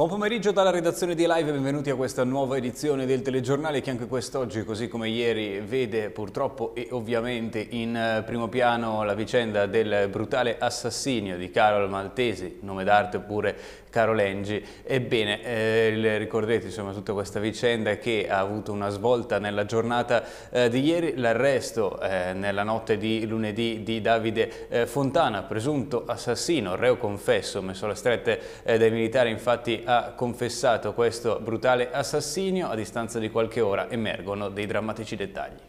Buon pomeriggio dalla redazione di Live e benvenuti a questa nuova edizione del telegiornale che anche quest'oggi, così come ieri, vede purtroppo e ovviamente in eh, primo piano la vicenda del brutale assassinio di Carol Maltesi, nome d'arte oppure Carol Engi. Ebbene, eh, ricorderete insomma tutta questa vicenda che ha avuto una svolta nella giornata eh, di ieri, l'arresto eh, nella notte di lunedì di Davide eh, Fontana, presunto assassino, reo confesso, messo alle strette eh, dai militari infatti ha confessato questo brutale assassinio, a distanza di qualche ora emergono dei drammatici dettagli.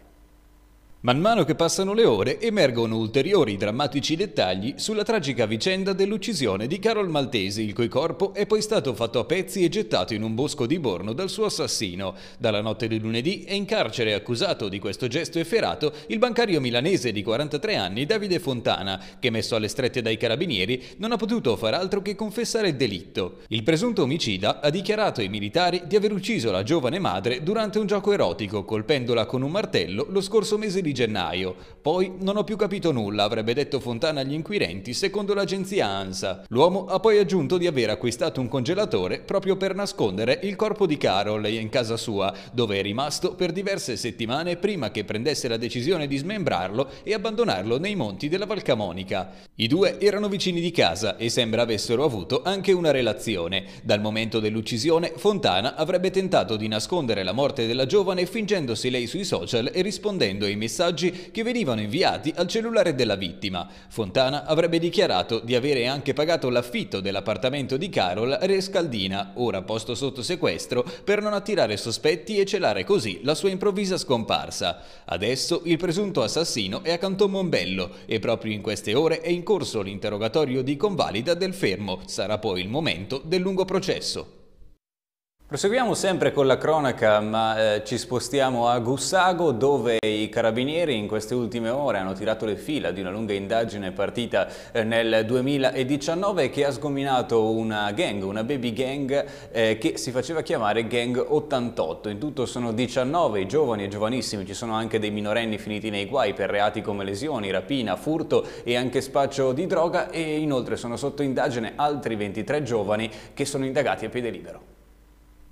Man mano che passano le ore emergono ulteriori drammatici dettagli sulla tragica vicenda dell'uccisione di Carol Maltesi, il cui corpo è poi stato fatto a pezzi e gettato in un bosco di Borno dal suo assassino. Dalla notte di lunedì è in carcere accusato di questo gesto efferato il bancario milanese di 43 anni Davide Fontana, che messo alle strette dai carabinieri non ha potuto far altro che confessare il delitto. Il presunto omicida ha dichiarato ai militari di aver ucciso la giovane madre durante un gioco erotico, colpendola con un martello lo scorso mese di di gennaio. Poi non ho più capito nulla, avrebbe detto Fontana agli inquirenti, secondo l'agenzia ANSA. L'uomo ha poi aggiunto di aver acquistato un congelatore proprio per nascondere il corpo di Carol in casa sua, dove è rimasto per diverse settimane prima che prendesse la decisione di smembrarlo e abbandonarlo nei monti della Valcamonica. I due erano vicini di casa e sembra avessero avuto anche una relazione. Dal momento dell'uccisione, Fontana avrebbe tentato di nascondere la morte della giovane fingendosi lei sui social e rispondendo ai messaggi messaggi che venivano inviati al cellulare della vittima. Fontana avrebbe dichiarato di avere anche pagato l'affitto dell'appartamento di Carol Rescaldina, ora posto sotto sequestro, per non attirare sospetti e celare così la sua improvvisa scomparsa. Adesso il presunto assassino è a Canton Mombello e proprio in queste ore è in corso l'interrogatorio di convalida del fermo. Sarà poi il momento del lungo processo. Proseguiamo sempre con la cronaca ma eh, ci spostiamo a Gussago dove i carabinieri in queste ultime ore hanno tirato le fila di una lunga indagine partita eh, nel 2019 che ha sgominato una gang, una baby gang eh, che si faceva chiamare Gang 88. In tutto sono 19 giovani e giovanissimi, ci sono anche dei minorenni finiti nei guai per reati come lesioni, rapina, furto e anche spaccio di droga e inoltre sono sotto indagine altri 23 giovani che sono indagati a piede libero.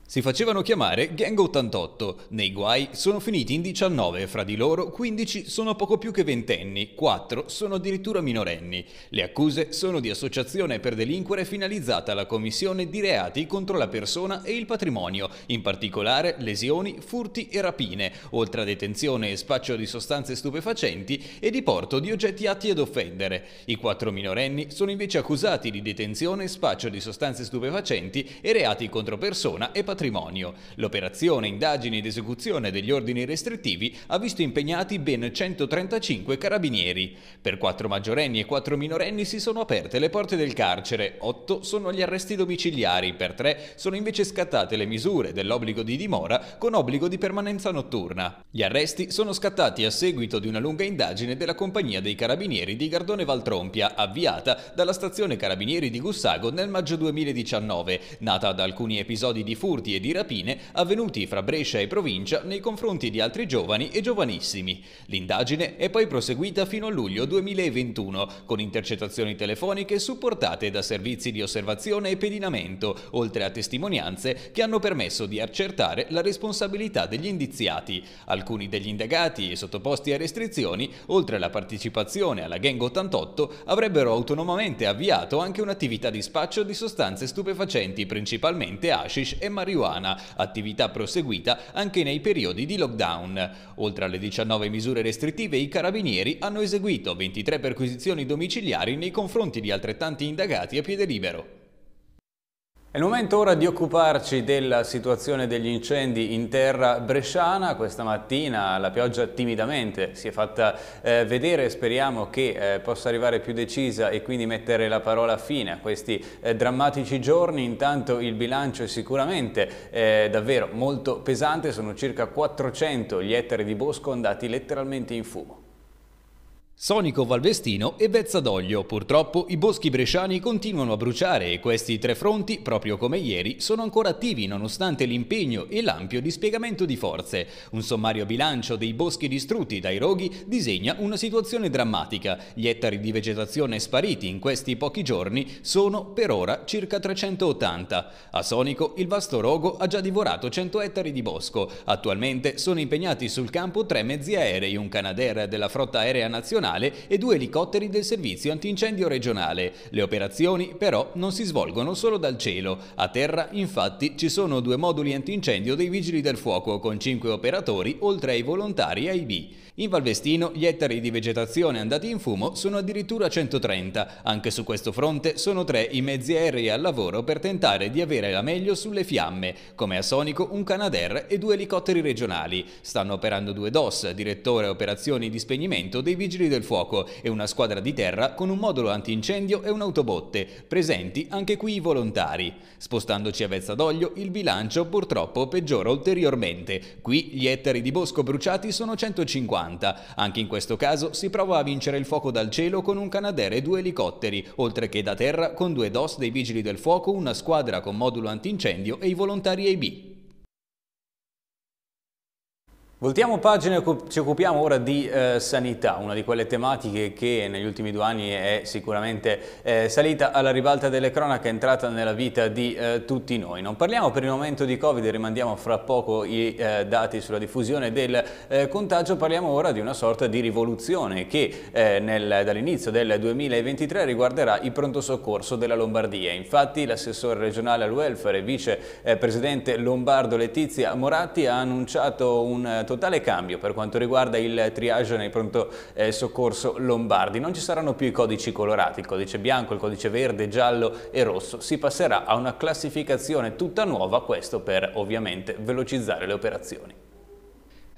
Si facevano chiamare Gang 88, nei guai sono finiti in 19, e fra di loro 15 sono poco più che ventenni, 4 sono addirittura minorenni. Le accuse sono di associazione per delinquere finalizzata alla commissione di reati contro la persona e il patrimonio, in particolare lesioni, furti e rapine, oltre a detenzione e spaccio di sostanze stupefacenti e di porto di oggetti atti ad offendere. I 4 minorenni sono invece accusati di detenzione, e spaccio di sostanze stupefacenti e reati contro persona e patrimonio patrimonio. L'operazione, indagini ed esecuzione degli ordini restrittivi ha visto impegnati ben 135 carabinieri. Per 4 maggiorenni e 4 minorenni si sono aperte le porte del carcere, 8 sono gli arresti domiciliari, per 3 sono invece scattate le misure dell'obbligo di dimora con obbligo di permanenza notturna. Gli arresti sono scattati a seguito di una lunga indagine della compagnia dei carabinieri di Gardone Valtrompia, avviata dalla stazione carabinieri di Gussago nel maggio 2019, nata da alcuni episodi di furti furti e di rapine avvenuti fra Brescia e provincia nei confronti di altri giovani e giovanissimi. L'indagine è poi proseguita fino a luglio 2021 con intercettazioni telefoniche supportate da servizi di osservazione e pedinamento, oltre a testimonianze che hanno permesso di accertare la responsabilità degli indiziati. Alcuni degli indagati e sottoposti a restrizioni, oltre alla partecipazione alla Gang 88, avrebbero autonomamente avviato anche un'attività di spaccio di sostanze stupefacenti, principalmente hashish e marijuana marijuana, attività proseguita anche nei periodi di lockdown. Oltre alle 19 misure restrittive, i carabinieri hanno eseguito 23 perquisizioni domiciliari nei confronti di altrettanti indagati a piede libero. È il momento ora di occuparci della situazione degli incendi in terra bresciana. Questa mattina la pioggia timidamente si è fatta eh, vedere, speriamo che eh, possa arrivare più decisa e quindi mettere la parola fine a questi eh, drammatici giorni. Intanto il bilancio è sicuramente eh, davvero molto pesante, sono circa 400 gli ettari di bosco andati letteralmente in fumo. Sonico Valvestino e Vezza d'Oglio. Purtroppo i boschi bresciani continuano a bruciare e questi tre fronti, proprio come ieri, sono ancora attivi nonostante l'impegno e l'ampio dispiegamento di forze. Un sommario bilancio dei boschi distrutti dai roghi disegna una situazione drammatica. Gli ettari di vegetazione spariti in questi pochi giorni sono per ora circa 380. A Sonico il vasto rogo ha già divorato 100 ettari di bosco. Attualmente sono impegnati sul campo tre mezzi aerei, un Canadair della flotta aerea nazionale Comunale e due elicotteri del Servizio Antincendio Regionale. Le operazioni però non si svolgono solo dal cielo. A terra infatti ci sono due moduli antincendio dei Vigili del Fuoco con cinque operatori oltre ai volontari AIB. In Valvestino gli ettari di vegetazione andati in fumo sono addirittura 130. Anche su questo fronte sono tre i mezzi aerei al lavoro per tentare di avere la meglio sulle fiamme, come a Sonico un Canadair e due elicotteri regionali. Stanno operando due DOS, direttore operazioni di spegnimento dei Vigili del Fuoco fuoco e una squadra di terra con un modulo antincendio e un'autobotte, presenti anche qui i volontari. Spostandoci a Vezza Vezzadoglio, il bilancio purtroppo peggiora ulteriormente. Qui gli ettari di bosco bruciati sono 150. Anche in questo caso si prova a vincere il fuoco dal cielo con un canadere e due elicotteri, oltre che da terra con due DOS dei vigili del fuoco, una squadra con modulo antincendio e i volontari AB. Voltiamo pagina e ci occupiamo ora di eh, sanità, una di quelle tematiche che negli ultimi due anni è sicuramente eh, salita alla ribalta delle cronache, entrata nella vita di eh, tutti noi. Non parliamo per il momento di Covid, rimandiamo fra poco i eh, dati sulla diffusione del eh, contagio, parliamo ora di una sorta di rivoluzione che eh, dall'inizio del 2023 riguarderà il pronto soccorso della Lombardia. Infatti l'assessore regionale al welfare e vicepresidente Lombardo Letizia Moratti ha annunciato un totale cambio per quanto riguarda il triage nei pronto eh, soccorso lombardi. Non ci saranno più i codici colorati, il codice bianco, il codice verde, giallo e rosso. Si passerà a una classificazione tutta nuova, questo per ovviamente velocizzare le operazioni.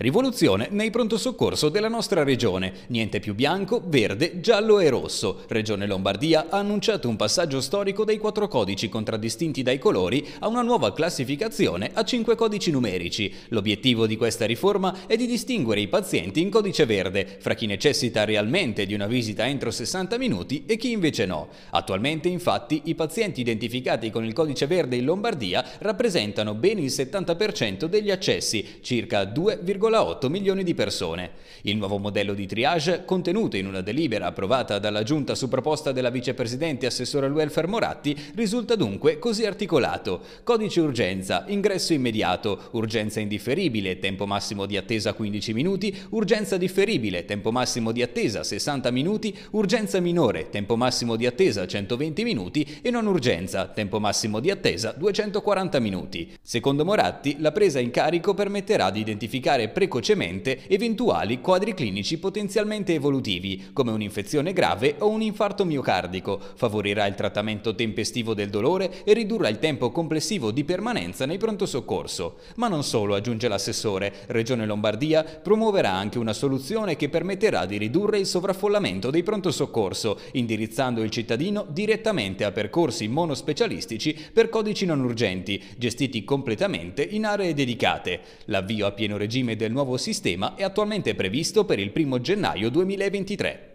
Rivoluzione nei pronto soccorso della nostra regione. Niente più bianco, verde, giallo e rosso. Regione Lombardia ha annunciato un passaggio storico dai quattro codici contraddistinti dai colori a una nuova classificazione a cinque codici numerici. L'obiettivo di questa riforma è di distinguere i pazienti in codice verde fra chi necessita realmente di una visita entro 60 minuti e chi invece no. Attualmente, infatti, i pazienti identificati con il codice verde in Lombardia rappresentano ben il 70% degli accessi, circa 2,5 1,8 milioni di persone. Il nuovo modello di triage, contenuto in una delibera approvata dalla Giunta su proposta della vicepresidente e assessora al welfare Moratti, risulta dunque così articolato. Codice urgenza, ingresso immediato, urgenza indifferibile, tempo massimo di attesa 15 minuti, urgenza differibile, tempo massimo di attesa 60 minuti, urgenza minore, tempo massimo di attesa 120 minuti e non urgenza, tempo massimo di attesa 240 minuti. Secondo Moratti, la presa in carico permetterà di identificare pre- precocemente eventuali quadri clinici potenzialmente evolutivi, come un'infezione grave o un infarto miocardico, favorirà il trattamento tempestivo del dolore e ridurrà il tempo complessivo di permanenza nei pronto soccorso. Ma non solo, aggiunge l'assessore, Regione Lombardia promuoverà anche una soluzione che permetterà di ridurre il sovraffollamento dei pronto soccorso, indirizzando il cittadino direttamente a percorsi monospecialistici per codici non urgenti, gestiti completamente in aree dedicate. L'avvio a pieno regime del nuovo sistema è attualmente previsto per il 1 gennaio 2023.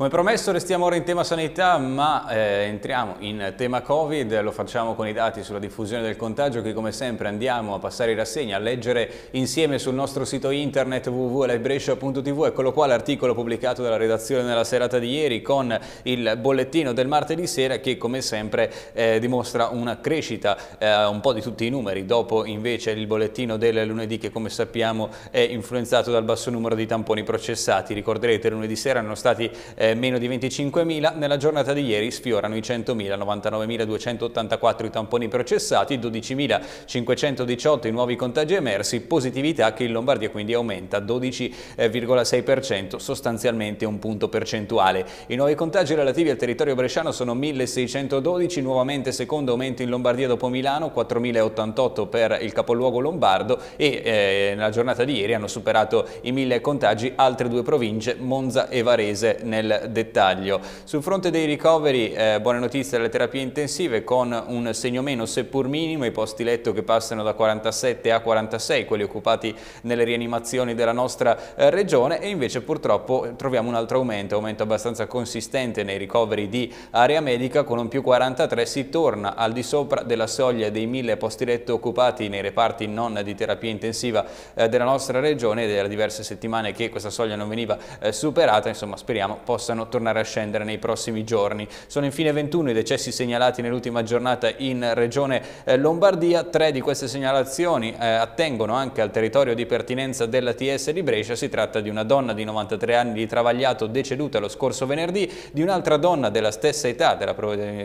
Come promesso restiamo ora in tema sanità, ma eh, entriamo in tema Covid, lo facciamo con i dati sulla diffusione del contagio che come sempre andiamo a passare in rassegna, a leggere insieme sul nostro sito internet www.livebrescia.tv, eccolo qua l'articolo pubblicato dalla redazione nella serata di ieri con il bollettino del martedì sera che come sempre eh, dimostra una crescita eh, un po' di tutti i numeri, dopo invece il bollettino del lunedì che come sappiamo è influenzato dal basso numero di tamponi processati, ricorderete lunedì sera erano stati eh, meno di 25.000, nella giornata di ieri sfiorano i 100.000, 99.284 i tamponi processati, 12.518 i nuovi contagi emersi, positività che in Lombardia quindi aumenta 12,6%, sostanzialmente un punto percentuale. I nuovi contagi relativi al territorio bresciano sono 1.612, nuovamente secondo aumento in Lombardia dopo Milano, 4.088 per il capoluogo lombardo e eh, nella giornata di ieri hanno superato i 1.000 contagi altre due province, Monza e Varese nel dettaglio. Sul fronte dei ricoveri, eh, buone notizie dalle terapie intensive con un segno meno seppur minimo, i posti letto che passano da 47 a 46, quelli occupati nelle rianimazioni della nostra eh, regione e invece purtroppo troviamo un altro aumento, aumento abbastanza consistente nei ricoveri di area medica con un più 43 si torna al di sopra della soglia dei 1000 posti letto occupati nei reparti non di terapia intensiva eh, della nostra regione ed era diverse settimane che questa soglia non veniva eh, superata, insomma speriamo possa possano tornare a scendere nei prossimi giorni. Sono infine 21 i decessi segnalati nell'ultima giornata in regione eh, Lombardia, tre di queste segnalazioni eh, attengono anche al territorio di pertinenza della TS di Brescia, si tratta di una donna di 93 anni di Travagliato deceduta lo scorso venerdì, di un'altra donna della stessa età della,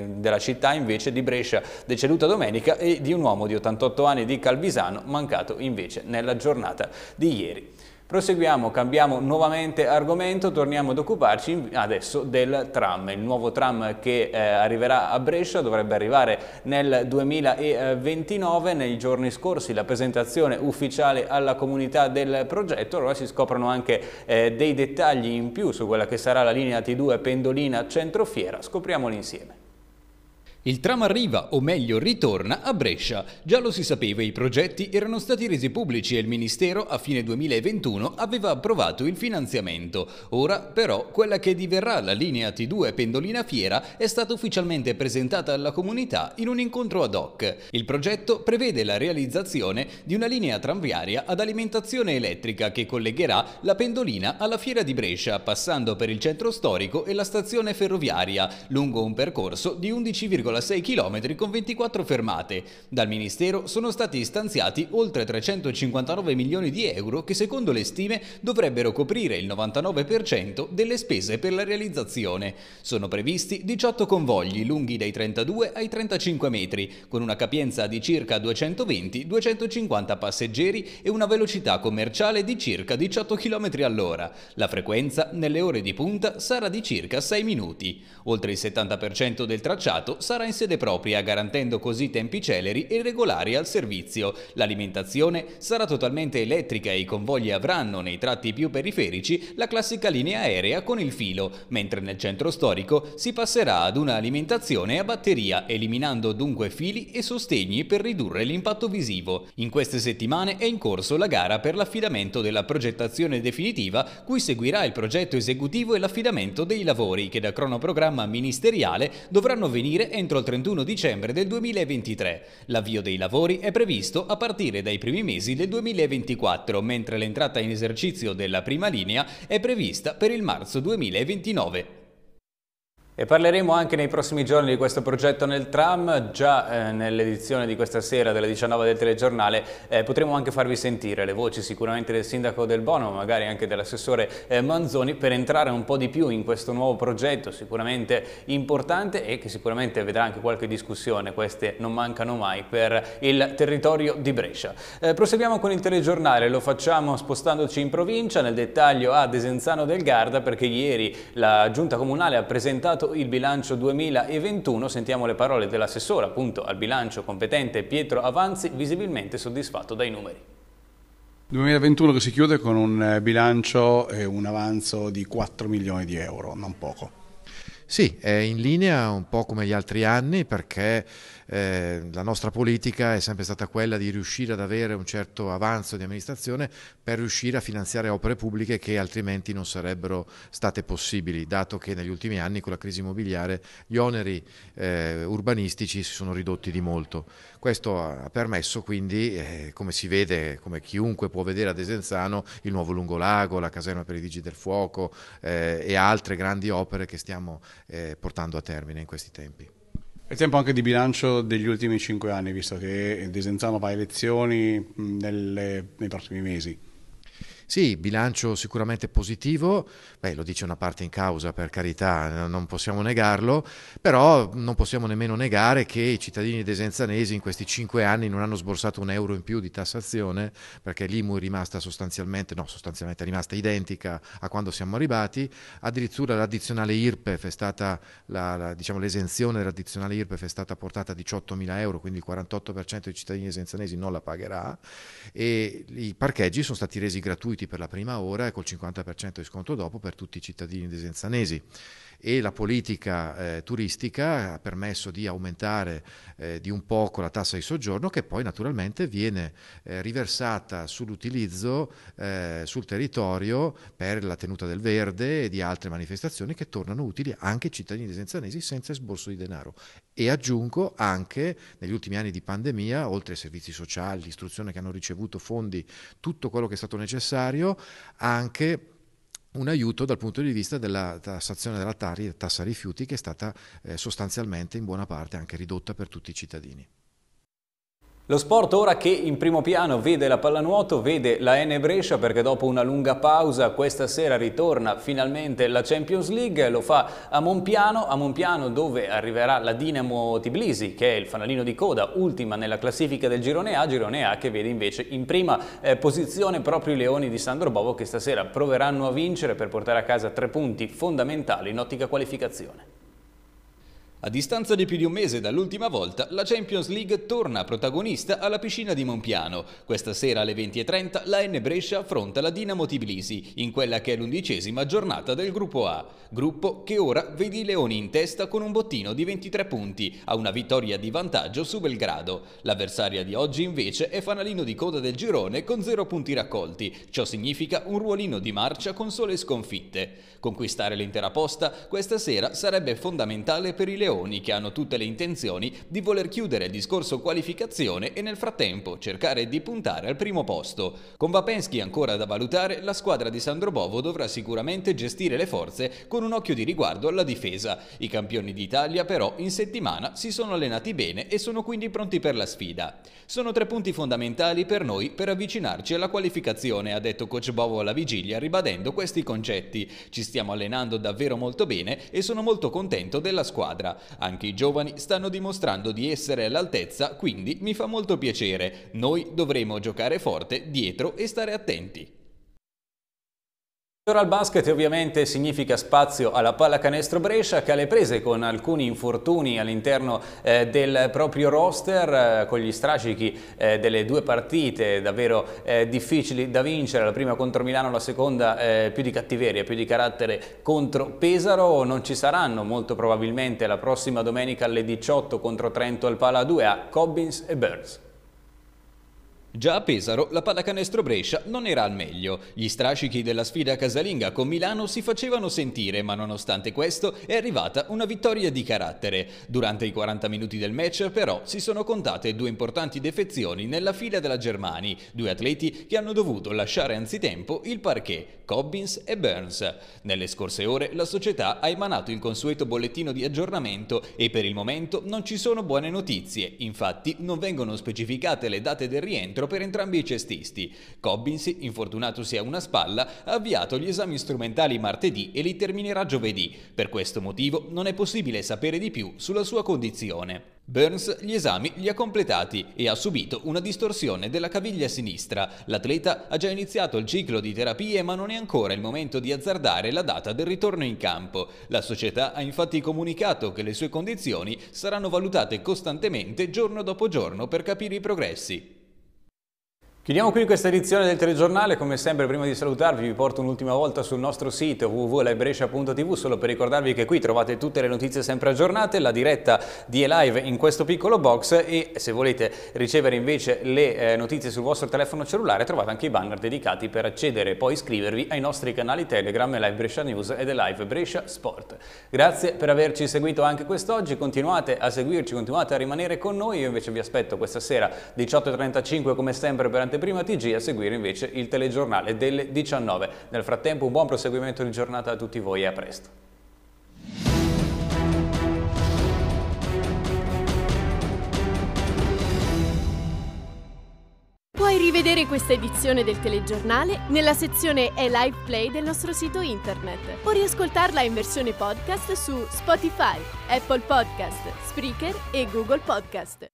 della città invece di Brescia deceduta domenica e di un uomo di 88 anni di Calvisano mancato invece nella giornata di ieri. Proseguiamo, cambiamo nuovamente argomento, torniamo ad occuparci adesso del tram, il nuovo tram che eh, arriverà a Brescia, dovrebbe arrivare nel 2029, nei giorni scorsi la presentazione ufficiale alla comunità del progetto, allora si scoprono anche eh, dei dettagli in più su quella che sarà la linea T2 Pendolina Centrofiera, scopriamoli insieme. Il tram arriva, o meglio ritorna, a Brescia. Già lo si sapeva, i progetti erano stati resi pubblici e il Ministero a fine 2021 aveva approvato il finanziamento. Ora, però, quella che diverrà la linea T2 Pendolina Fiera è stata ufficialmente presentata alla comunità in un incontro ad hoc. Il progetto prevede la realizzazione di una linea tranviaria ad alimentazione elettrica che collegherà la Pendolina alla Fiera di Brescia, passando per il centro storico e la stazione ferroviaria, lungo un percorso di 11,5 1,6 km con 24 fermate. Dal Ministero sono stati stanziati oltre 359 milioni di euro che secondo le stime dovrebbero coprire il 99% delle spese per la realizzazione. Sono previsti 18 convogli lunghi dai 32 ai 35 metri, con una capienza di circa 220-250 passeggeri e una velocità commerciale di circa 18 km all'ora. La frequenza nelle ore di punta sarà di circa 6 minuti. Oltre il 70% del tracciato sarà in sede propria, garantendo così tempi celeri e regolari al servizio. L'alimentazione sarà totalmente elettrica e i convogli avranno, nei tratti più periferici, la classica linea aerea con il filo, mentre nel centro storico si passerà ad una alimentazione a batteria, eliminando dunque fili e sostegni per ridurre l'impatto visivo. In queste settimane è in corso la gara per l'affidamento della progettazione definitiva, cui seguirà il progetto esecutivo e l'affidamento dei lavori, che da cronoprogramma ministeriale dovranno venire entro entro il 31 dicembre del 2023. L'avvio dei lavori è previsto a partire dai primi mesi del 2024, mentre l'entrata in esercizio della prima linea è prevista per il marzo 2029. E parleremo anche nei prossimi giorni di questo progetto nel tram, già eh, nell'edizione di questa sera delle 19 del telegiornale eh, potremo anche farvi sentire le voci sicuramente del sindaco Del Bono, magari anche dell'assessore eh, Manzoni per entrare un po' di più in questo nuovo progetto sicuramente importante e che sicuramente vedrà anche qualche discussione, queste non mancano mai per il territorio di Brescia. Eh, proseguiamo con il telegiornale, lo facciamo spostandoci in provincia, nel dettaglio a Desenzano del Garda perché ieri la giunta comunale ha presentato approvato esatto, il bilancio 2021, sentiamo le parole dell'assessore appunto al bilancio competente Pietro Avanzi, visibilmente soddisfatto dai numeri. 2021 che si chiude con un eh, bilancio e un avanzo di 4 milioni di euro, non poco. Sì, è in linea un po' come gli altri anni perché eh, la nostra politica è sempre stata quella di riuscire ad avere un certo avanzo di amministrazione per riuscire a finanziare opere pubbliche che altrimenti non sarebbero state possibili, dato che negli ultimi anni con la crisi immobiliare gli oneri eh, urbanistici si sono ridotti di molto. Questo ha permesso quindi, eh, come si vede, come chiunque può vedere ad Esenzano, il nuovo Lungolago, la caserma per i Vigili del Fuoco eh, e altre grandi opere che stiamo eh, portando a termine in questi tempi. È tempo anche di bilancio degli ultimi cinque anni, visto che Desenzano va a elezioni nelle, nei prossimi mesi. Sì, bilancio sicuramente positivo, Beh, lo dice una parte in causa per carità, non possiamo negarlo, però non possiamo nemmeno negare che i cittadini desenzanesi in questi cinque anni non hanno sborsato un euro in più di tassazione, perché l'IMU è rimasta sostanzialmente, no, sostanzialmente è rimasta identica a quando siamo arrivati, addirittura l'addizionale IRPEF è stata, la, la, diciamo l'esenzione dell'addizionale IRPEF è stata portata a 18 mila euro, quindi il 48% dei cittadini desenzanesi non la pagherà e i parcheggi sono stati resi gratuiti gratuiti per la prima ora e col 50% di sconto dopo per tutti i cittadini desenzanesi. E la politica eh, turistica ha permesso di aumentare eh, di un poco la tassa di soggiorno che poi naturalmente viene eh, riversata sull'utilizzo eh, sul territorio per la tenuta del verde e di altre manifestazioni che tornano utili anche ai cittadini desenzanesi senza sborso di denaro. E aggiungo anche negli ultimi anni di pandemia, oltre ai servizi sociali, l'istruzione che hanno ricevuto fondi, tutto quello che è stato necessario, necessario anche un aiuto dal punto di vista della tassazione della tassa rifiuti che è stata eh, sostanzialmente in buona parte anche ridotta per tutti i cittadini. Lo sport ora che in primo piano vede la pallanuoto, vede la N Brescia perché dopo una lunga pausa questa sera ritorna finalmente la Champions League, lo fa a Monpiano, a Monpiano dove arriverà la Dinamo Tbilisi che è il fanalino di coda, ultima nella classifica del girone A, girone A che vede invece in prima eh, posizione proprio i Leoni di Sandro Bovo che stasera proveranno a vincere per portare a casa tre punti fondamentali in ottica qualificazione. A distanza di più di un mese dall'ultima volta, la Champions League torna protagonista alla piscina di Monpiano. Questa sera alle 20.30 la N Brescia affronta la Dinamo Tbilisi in quella che è l'undicesima giornata del gruppo A, gruppo che ora vede i Leoni in testa con un bottino di 23 punti a una vittoria di vantaggio su Belgrado. L'avversaria di oggi invece è fanalino di coda del girone con 0 punti raccolti, ciò significa un ruolino di marcia con sole sconfitte. Conquistare l'intera posta questa sera sarebbe fondamentale per i Leoni Leoni che hanno tutte le intenzioni di voler chiudere il discorso qualificazione e nel frattempo cercare di puntare al primo posto. Con Vapensky ancora da valutare, la squadra di Sandro Bovo dovrà sicuramente gestire le forze con un occhio di riguardo alla difesa. I campioni d'Italia però in settimana si sono allenati bene e sono quindi pronti per la sfida. Sono tre punti fondamentali per noi per avvicinarci alla qualificazione, ha detto coach Bovo alla vigilia ribadendo questi concetti. Ci stiamo allenando davvero molto bene e sono molto contento della squadra. Anche i giovani stanno dimostrando di essere all'altezza, quindi mi fa molto piacere. Noi dovremo giocare forte dietro e stare attenti. Al basket ovviamente significa spazio alla pallacanestro Brescia che ha le prese con alcuni infortuni all'interno eh, del proprio roster eh, con gli strascichi eh, delle due partite davvero eh, difficili da vincere la prima contro Milano, la seconda eh, più di cattiveria, più di carattere contro Pesaro non ci saranno molto probabilmente la prossima domenica alle 18 contro Trento al Pala 2 a Cobbins e Burns Già a Pesaro la pallacanestro Brescia non era al meglio. Gli strascichi della sfida casalinga con Milano si facevano sentire, ma nonostante questo è arrivata una vittoria di carattere. Durante i 40 minuti del match però si sono contate due importanti defezioni nella fila della Germani, due atleti che hanno dovuto lasciare anzitempo il parquet, Cobbins e Burns. Nelle scorse ore la società ha emanato il consueto bollettino di aggiornamento e per il momento non ci sono buone notizie, infatti non vengono specificate le date del rientro euro per entrambi i cestisti. Cobbins, infortunatosi a una spalla, ha avviato gli esami strumentali martedì e li terminerà giovedì. Per questo motivo non è possibile sapere di più sulla sua condizione. Burns gli esami li ha completati e ha subito una distorsione della caviglia sinistra. L'atleta ha già iniziato il ciclo di terapie ma non è ancora il momento di azzardare la data del ritorno in campo. La società ha infatti comunicato che le sue condizioni saranno valutate costantemente giorno dopo giorno per capire i progressi. Chiudiamo qui questa edizione del telegiornale, come sempre prima di salutarvi vi porto un'ultima volta sul nostro sito www.librescia.tv solo per ricordarvi che qui trovate tutte le notizie sempre aggiornate, la diretta di Elive in questo piccolo box e se volete ricevere invece le eh, notizie sul vostro telefono cellulare trovate anche i banner dedicati per accedere e poi iscrivervi ai nostri canali Telegram, Live Brescia News ed Live Brescia Sport. Grazie per averci seguito anche quest'oggi, continuate a seguirci, continuate a rimanere con noi, io invece vi aspetto questa sera 18.35 come sempre per Antenne anteprima TG a seguire invece il telegiornale delle 19. Nel frattempo un buon proseguimento di giornata a tutti voi e a presto. Puoi rivedere questa edizione del telegiornale nella sezione e live play del nostro sito internet o riascoltarla in versione podcast su Spotify, Apple Podcast, Spreaker e Google Podcast.